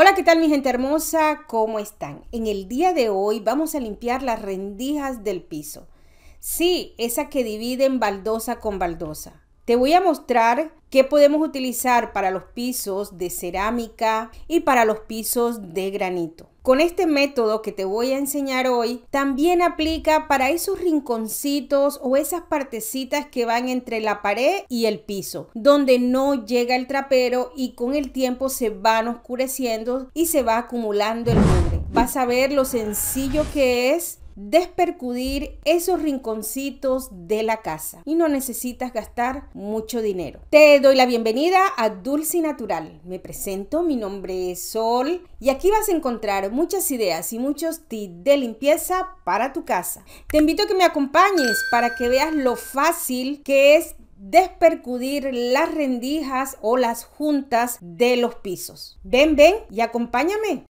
Hola, ¿qué tal mi gente hermosa? ¿Cómo están? En el día de hoy vamos a limpiar las rendijas del piso. Sí, esa que dividen baldosa con baldosa. Te voy a mostrar que podemos utilizar para los pisos de cerámica y para los pisos de granito. Con este método que te voy a enseñar hoy, también aplica para esos rinconcitos o esas partecitas que van entre la pared y el piso, donde no llega el trapero y con el tiempo se van oscureciendo y se va acumulando el mugre. Vas a ver lo sencillo que es despercudir esos rinconcitos de la casa y no necesitas gastar mucho dinero. Te doy la bienvenida a Dulce Natural. Me presento, mi nombre es Sol y aquí vas a encontrar muchas ideas y muchos tips de limpieza para tu casa. Te invito a que me acompañes para que veas lo fácil que es despercudir las rendijas o las juntas de los pisos. Ven, ven y acompáñame.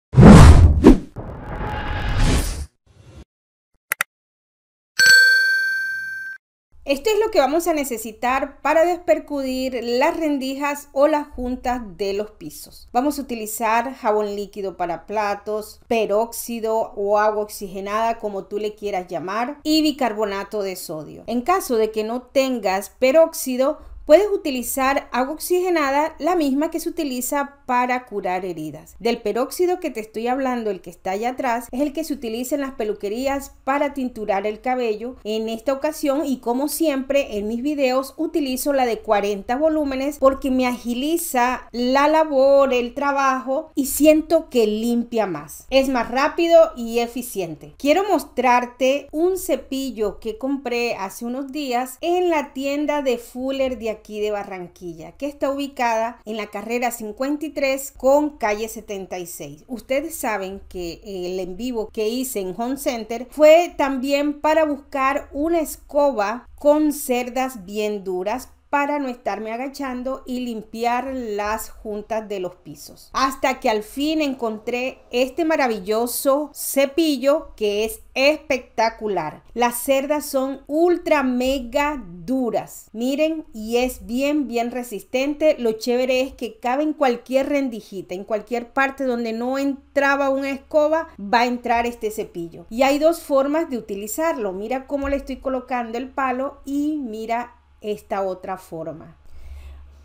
Esto es lo que vamos a necesitar para despercudir las rendijas o las juntas de los pisos. Vamos a utilizar jabón líquido para platos, peróxido o agua oxigenada como tú le quieras llamar y bicarbonato de sodio. En caso de que no tengas peróxido, Puedes utilizar agua oxigenada, la misma que se utiliza para curar heridas. Del peróxido que te estoy hablando, el que está allá atrás, es el que se utiliza en las peluquerías para tinturar el cabello. En esta ocasión y como siempre en mis videos utilizo la de 40 volúmenes porque me agiliza la labor, el trabajo y siento que limpia más. Es más rápido y eficiente. Quiero mostrarte un cepillo que compré hace unos días en la tienda de Fuller Diagnostics aquí de Barranquilla, que está ubicada en la carrera 53 con calle 76. Ustedes saben que el en vivo que hice en Home Center fue también para buscar una escoba con cerdas bien duras para no estarme agachando y limpiar las juntas de los pisos. Hasta que al fin encontré este maravilloso cepillo que es espectacular. Las cerdas son ultra mega duras. Miren y es bien bien resistente. Lo chévere es que cabe en cualquier rendijita, en cualquier parte donde no entraba una escoba va a entrar este cepillo. Y hay dos formas de utilizarlo. Mira cómo le estoy colocando el palo y mira esta otra forma.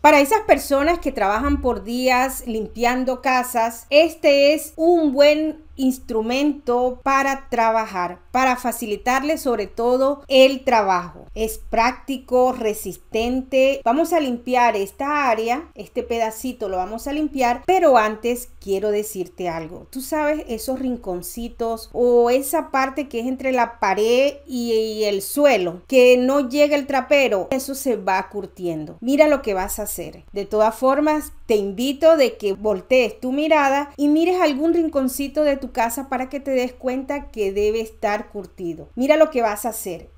Para esas personas que trabajan por días limpiando casas, este es un buen instrumento para trabajar, para facilitarle sobre todo el trabajo. Es práctico, resistente. Vamos a limpiar esta área, este pedacito lo vamos a limpiar, pero antes quiero decirte algo. Tú sabes esos rinconcitos o esa parte que es entre la pared y, el suelo, que no llega el trapero, eso se va curtiendo. Mira lo que vas a hacer. De todas formas, te invito de que voltees tu mirada y mires algún rinconcito de tu casa para que te des cuenta que debe estar curtido. Mira lo que vas a hacer.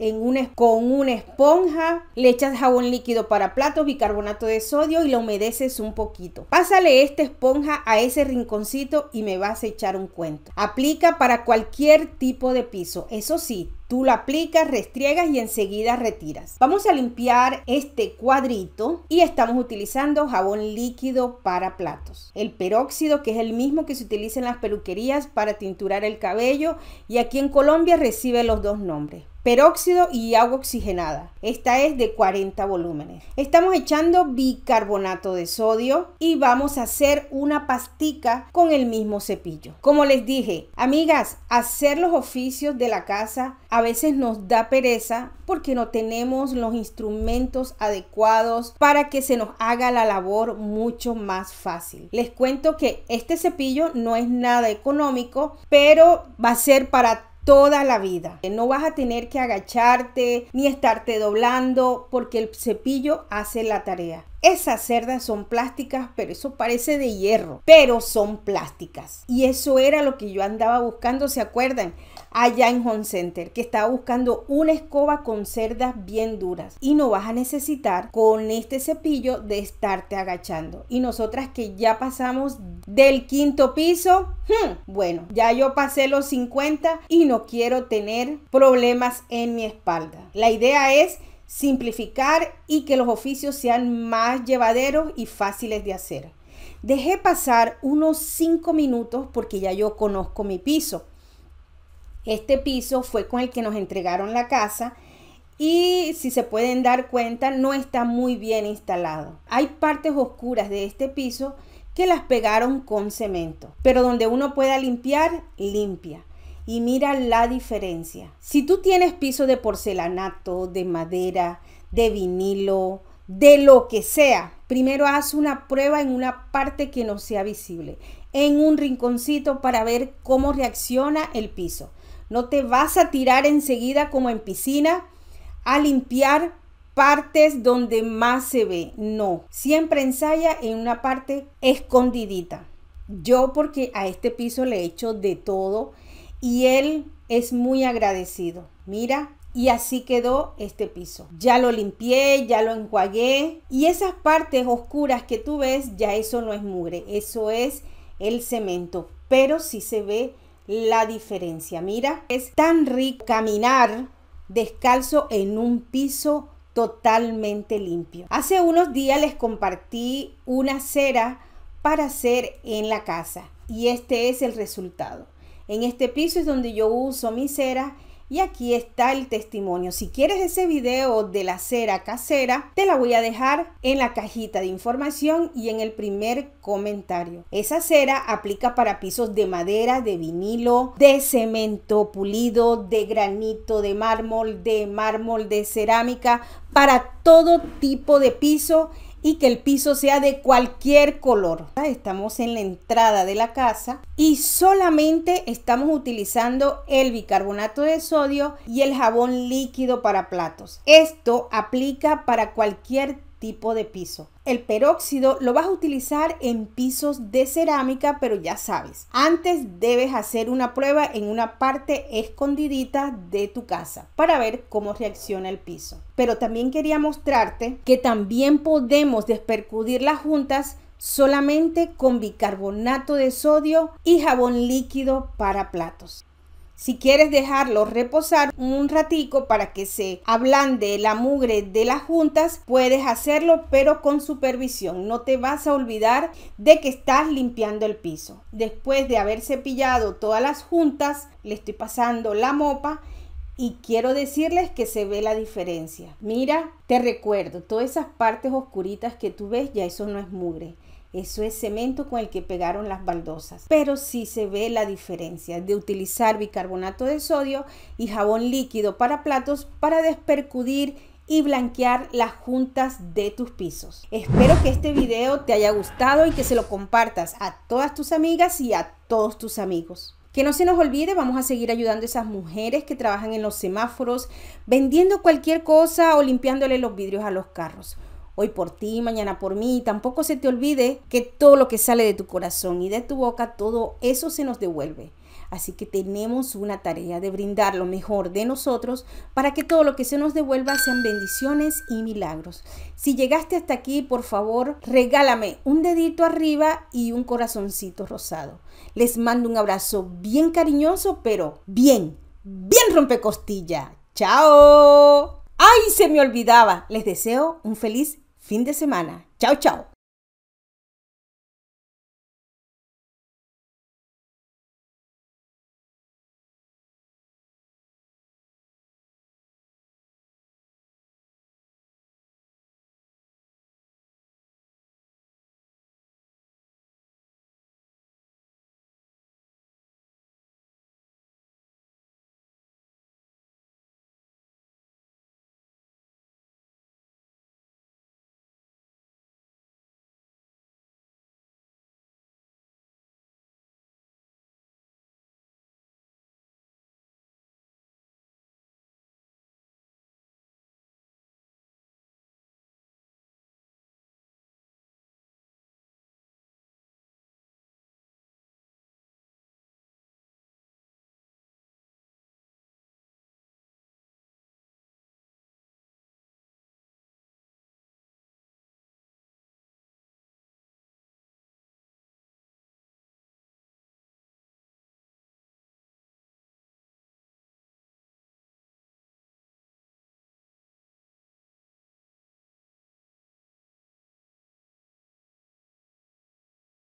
con una esponja le echas jabón líquido para platos, bicarbonato de sodio y lo humedeces un poquito. Pásale esta esponja a ese rinconcito y me vas a echar un cuento. Aplica para cualquier tipo de piso. Eso sí, Tú lo aplicas, restriegas y enseguida retiras. Vamos a limpiar este cuadrito y estamos utilizando jabón líquido para platos. El peróxido, que es el mismo que se utiliza en las peluquerías para tinturar el cabello y aquí en Colombia recibe los dos nombres peróxido y agua oxigenada. Esta es de 40 volúmenes. Estamos echando bicarbonato de sodio y vamos a hacer una pastica con el mismo cepillo. Como les dije, amigas, hacer los oficios de la casa a veces nos da pereza porque no tenemos los instrumentos adecuados para que se nos haga la labor mucho más fácil. Les cuento que este cepillo no es nada económico, pero va a ser para toda la vida. No vas a tener que agacharte ni estarte doblando porque el cepillo hace la tarea. Esas cerdas son plásticas, pero eso parece de hierro, pero son plásticas. Y eso era lo que yo andaba buscando, ¿se acuerdan? allá en Home Center que está buscando una escoba con cerdas bien duras y no vas a necesitar con este cepillo de estarte agachando. Y nosotras que ya pasamos del quinto piso, hmm, bueno, ya yo pasé los 50 y no quiero tener problemas en mi espalda. La idea es simplificar y que los oficios sean más llevaderos y fáciles de hacer. Dejé pasar unos 5 minutos porque ya yo conozco mi piso este piso fue con el que nos entregaron la casa y si se pueden dar cuenta no está muy bien instalado. Hay partes oscuras de este piso que las pegaron con cemento, pero donde uno pueda limpiar, limpia. Y mira la diferencia. Si tú tienes piso de porcelanato, de madera, de vinilo, de lo que sea, primero haz una prueba en una parte que no sea visible, en un rinconcito para ver cómo reacciona el piso. No te vas a tirar enseguida como en piscina a limpiar partes donde más se ve. No, siempre ensaya en una parte escondidita. Yo porque a este piso le he hecho de todo y él es muy agradecido. Mira, y así quedó este piso. Ya lo limpié, ya lo enjuagué y esas partes oscuras que tú ves, ya eso no es mugre, eso es el cemento, pero sí se ve la diferencia. Mira, es tan rico caminar descalzo en un piso totalmente limpio. Hace unos días les compartí una cera para hacer en la casa y este es el resultado. En este piso es donde yo uso mi cera y aquí está el testimonio. Si quieres ese video de la cera casera, te la voy a dejar en la cajita de información y en el primer comentario. Esa cera aplica para pisos de madera, de vinilo, de cemento pulido, de granito, de mármol, de mármol, de cerámica, para todo tipo de piso y que el piso sea de cualquier color. Ah, estamos en la entrada de la casa y solamente estamos utilizando el bicarbonato de sodio y el jabón líquido para platos. Esto aplica para cualquier tipo tipo de piso. El peróxido lo vas a utilizar en pisos de cerámica, pero ya sabes, antes debes hacer una prueba en una parte escondidita de tu casa para ver cómo reacciona el piso. Pero también quería mostrarte que también podemos despercudir las juntas solamente con bicarbonato de sodio y jabón líquido para platos. Si quieres dejarlo reposar un ratico para que se ablande la mugre de las juntas, puedes hacerlo pero con supervisión. No te vas a olvidar de que estás limpiando el piso. Después de haber cepillado todas las juntas, le estoy pasando la mopa y quiero decirles que se ve la diferencia. Mira, te recuerdo, todas esas partes oscuritas que tú ves, ya eso no es mugre. Eso es cemento con el que pegaron las baldosas. Pero sí se ve la diferencia de utilizar bicarbonato de sodio y jabón líquido para platos para despercudir y blanquear las juntas de tus pisos. Espero que este video te haya gustado y que se lo compartas a todas tus amigas y a todos tus amigos. Que no se nos olvide, vamos a seguir ayudando a esas mujeres que trabajan en los semáforos, vendiendo cualquier cosa o limpiándole los vidrios a los carros hoy por ti, mañana por mí. tampoco se te olvide que todo lo que sale de tu corazón y de tu boca, todo eso se nos devuelve. Así que tenemos una tarea de brindar lo mejor de nosotros para que todo lo que se nos devuelva sean bendiciones y milagros. Si llegaste hasta aquí, por favor, regálame un dedito arriba y un corazoncito rosado. Les mando un abrazo bien cariñoso, pero bien, bien rompecostilla. ¡Chao! ¡Ay, se me olvidaba! Les deseo un feliz fin de semana. Chao, chao.